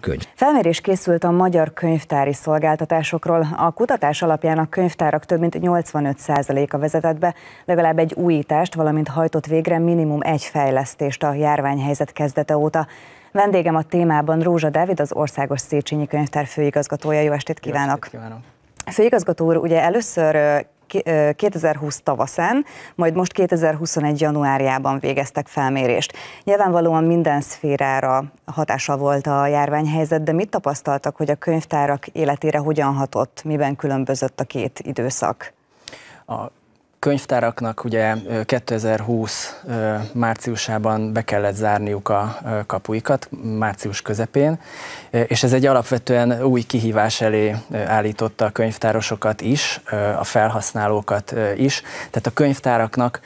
könyv. Felmérés készült a magyar könyvtári szolgáltatásokról. A kutatás alapján a könyvtárak több mint 85%-a vezetett be legalább egy újítást, valamint hajtott végre minimum egy fejlesztést a járványhelyzet kezdete óta. Vendégem a témában Rózsa Dávid, az Országos Széchenyi Könyvtár főigazgatója. Jó estét kívánok! Jó estét kívánok. Főigazgató úr, ugye először 2020 tavaszán, majd most 2021 januárjában végeztek felmérést. Nyilvánvalóan minden szférára hatása volt a járványhelyzet, de mit tapasztaltak, hogy a könyvtárak életére hogyan hatott, miben különbözött a két időszak? A könyvtáraknak ugye 2020 márciusában be kellett zárniuk a kapuikat, március közepén, és ez egy alapvetően új kihívás elé állította a könyvtárosokat is, a felhasználókat is, tehát a könyvtáraknak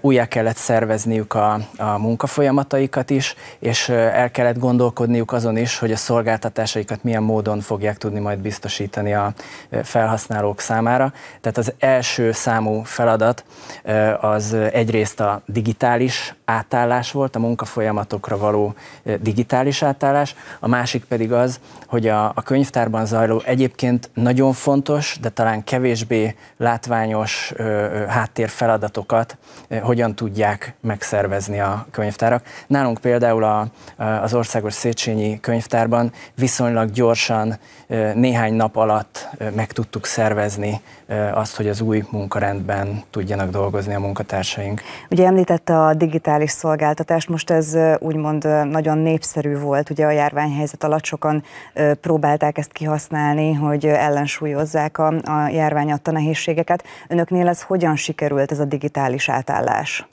újjá kellett szervezniük a, a munkafolyamataikat is, és el kellett gondolkodniuk azon is, hogy a szolgáltatásaikat milyen módon fogják tudni majd biztosítani a felhasználók számára. Tehát az első számú feladat feladat az egyrészt a digitális átállás volt, a munkafolyamatokra való digitális átállás, a másik pedig az, hogy a, a könyvtárban zajló egyébként nagyon fontos, de talán kevésbé látványos háttérfeladatokat hogyan tudják megszervezni a könyvtárak. Nálunk például a, az Országos Széchenyi Könyvtárban viszonylag gyorsan, néhány nap alatt meg tudtuk szervezni azt, hogy az új munkarendben tudjanak dolgozni a munkatársaink. Ugye említette a digitális szolgáltatást, most ez úgymond nagyon népszerű volt, ugye a járványhelyzet alatt sokan próbálták ezt kihasználni, hogy ellensúlyozzák a, a járvány adta nehézségeket. Önöknél ez hogyan sikerült ez a digitális átállás?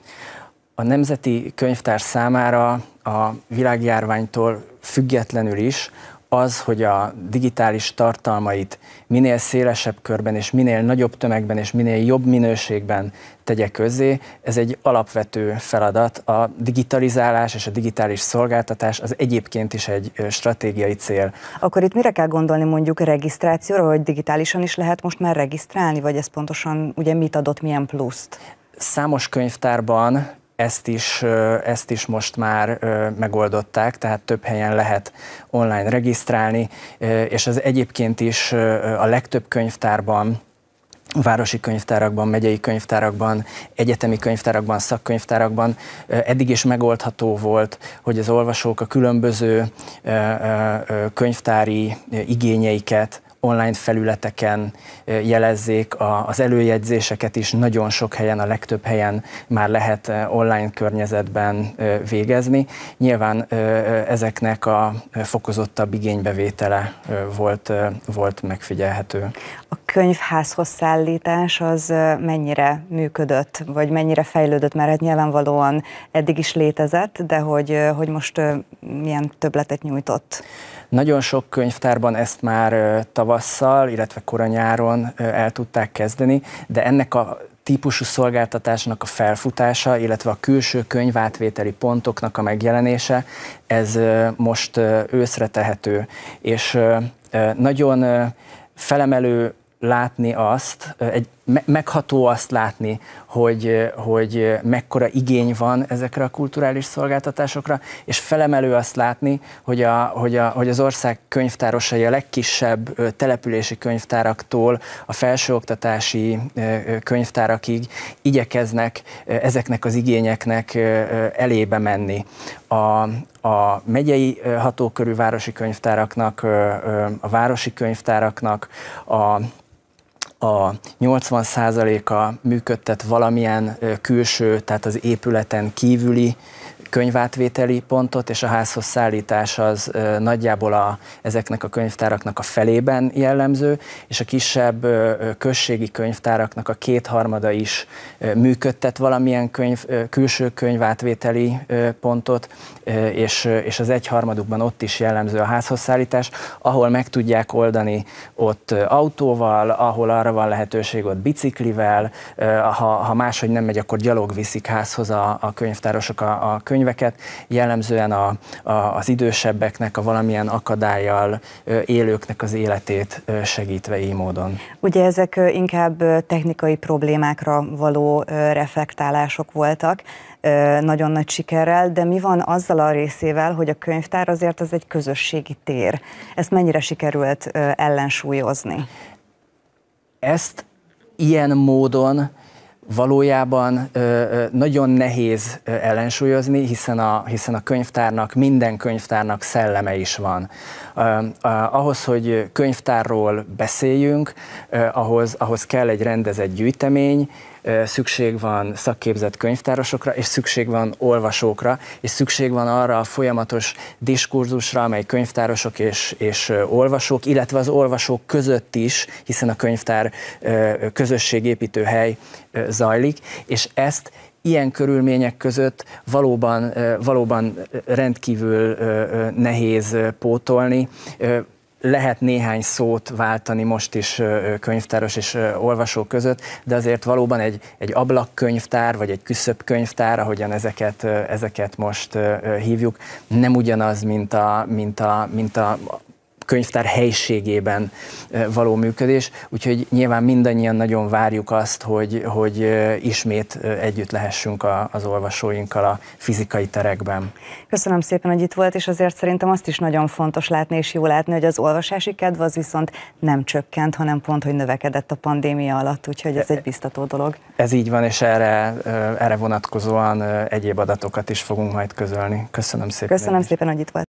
A Nemzeti Könyvtár számára a világjárványtól függetlenül is az, hogy a digitális tartalmait minél szélesebb körben és minél nagyobb tömegben és minél jobb minőségben tegye közzé, ez egy alapvető feladat. A digitalizálás és a digitális szolgáltatás az egyébként is egy stratégiai cél. Akkor itt mire kell gondolni mondjuk regisztrációra, hogy digitálisan is lehet most már regisztrálni, vagy ez pontosan ugye mit adott, milyen pluszt? Számos könyvtárban ezt is, ezt is most már megoldották, tehát több helyen lehet online regisztrálni, és ez egyébként is a legtöbb könyvtárban városi könyvtárakban, megyei könyvtárakban, egyetemi könyvtárakban, szakkönyvtárakban eddig is megoldható volt, hogy az olvasók a különböző könyvtári igényeiket online felületeken jelezzék, az előjegyzéseket is nagyon sok helyen, a legtöbb helyen már lehet online környezetben végezni. Nyilván ezeknek a fokozottabb igénybevétele volt, volt megfigyelhető. A könyvházhoz szállítás az mennyire működött, vagy mennyire fejlődött, mert hát nyilvánvalóan eddig is létezett, de hogy, hogy most milyen töbletet nyújtott? Nagyon sok könyvtárban ezt már tavaly tavasszal, illetve koranyáron el tudták kezdeni, de ennek a típusú szolgáltatásnak a felfutása, illetve a külső könyvátvételi pontoknak a megjelenése, ez most őszre tehető. És nagyon felemelő látni azt, egy megható azt látni, hogy, hogy mekkora igény van ezekre a kulturális szolgáltatásokra, és felemelő azt látni, hogy, a, hogy, a, hogy az ország könyvtárosai a legkisebb települési könyvtáraktól a felsőoktatási könyvtárakig igyekeznek ezeknek az igényeknek elébe menni. A, a megyei hatókörű városi könyvtáraknak, a városi könyvtáraknak, a a 80%-a működtet valamilyen külső, tehát az épületen kívüli könyvátvételi pontot, és a házhoz szállítás az nagyjából a, ezeknek a könyvtáraknak a felében jellemző, és a kisebb községi könyvtáraknak a kétharmada is működtet valamilyen könyv, külső könyvátvételi pontot, és, és az egyharmadukban ott is jellemző a házhoz szállítás, ahol meg tudják oldani ott autóval, ahol arra arra van lehetőség ott biciklivel, ha, ha máshogy nem megy, akkor gyalog viszik házhoz a, a könyvtárosok a, a könyveket. Jellemzően a, a, az idősebbeknek, a valamilyen akadályjal élőknek az életét segítve így módon. Ugye ezek inkább technikai problémákra való reflektálások voltak, nagyon nagy sikerrel, de mi van azzal a részével, hogy a könyvtár azért az egy közösségi tér. Ezt mennyire sikerült ellensúlyozni? ezt ilyen módon valójában nagyon nehéz ellensúlyozni, hiszen a, hiszen a könyvtárnak, minden könyvtárnak szelleme is van. Ahhoz, hogy könyvtárról beszéljünk, ahhoz, ahhoz kell egy rendezett gyűjtemény, szükség van szakképzett könyvtárosokra, és szükség van olvasókra, és szükség van arra a folyamatos diskurzusra, amely könyvtárosok és, és olvasók, illetve az olvasók között is, hiszen a könyvtár közösségépítő hely zajlik, és ezt ilyen körülmények között valóban, valóban rendkívül nehéz pótolni lehet néhány szót váltani most is könyvtáros és olvasó között, de azért valóban egy, egy ablakkönyvtár, vagy egy küszöbkönyvtár, ahogyan ezeket, ezeket most hívjuk, nem ugyanaz, mint, a, mint, a, mint a, könyvtár helységében való működés, úgyhogy nyilván mindannyian nagyon várjuk azt, hogy, hogy ismét együtt lehessünk a, az olvasóinkkal a fizikai terekben. Köszönöm szépen, hogy itt volt, és azért szerintem azt is nagyon fontos látni, és jó látni, hogy az olvasási kedv az viszont nem csökkent, hanem pont, hogy növekedett a pandémia alatt, úgyhogy ez e- egy biztató dolog. Ez így van, és erre, erre vonatkozóan egyéb adatokat is fogunk majd közölni. Köszönöm szépen. Köszönöm szépen, hogy itt volt.